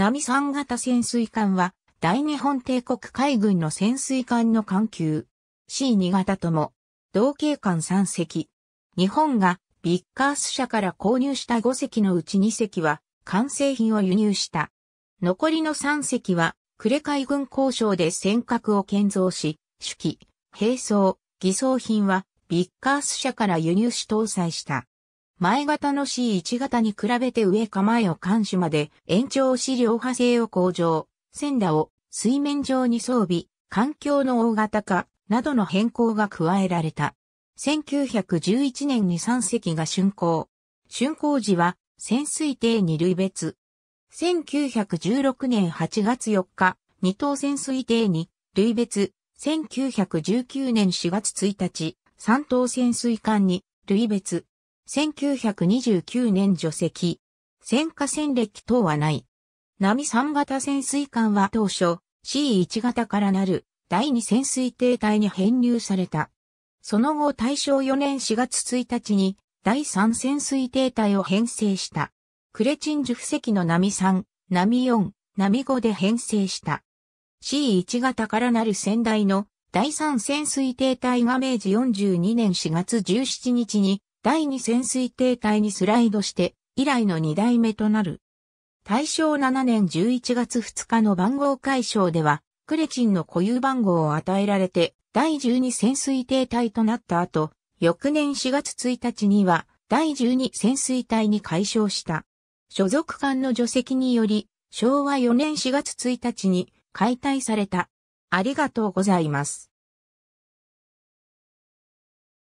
波3型潜水艦は、大日本帝国海軍の潜水艦の艦級。C2 型とも、同型艦3隻。日本がビッカース社から購入した5隻のうち2隻は、完成品を輸入した。残りの3隻は、呉海軍交渉で尖閣を建造し、手記、兵装、偽装品は、ビッカース社から輸入し搭載した。前型の C1 型に比べて上構えを監視まで延長し両派性を向上、線らを水面上に装備、環境の大型化などの変更が加えられた。1911年に3隻が竣工。竣工時は潜水艇に類別。1916年8月4日、二等潜水艇に類別。1919年4月1日、三等潜水艦に類別。1929年除籍。戦火戦歴等はない。波3型潜水艦は当初 C1 型からなる第2潜水艇隊に編入された。その後大正4年4月1日に第3潜水艇隊を編成した。クレチンジュ布石の波3、波4、波5で編成した。C1 型からなる先代の第3潜水艇隊が明治42年4月17日に第2潜水艇隊にスライドして、以来の2代目となる。大正7年11月2日の番号解消では、クレチンの固有番号を与えられて、第12潜水艇隊となった後、翌年4月1日には、第12潜水隊に解消した。所属艦の除籍により、昭和4年4月1日に解体された。ありがとうございます。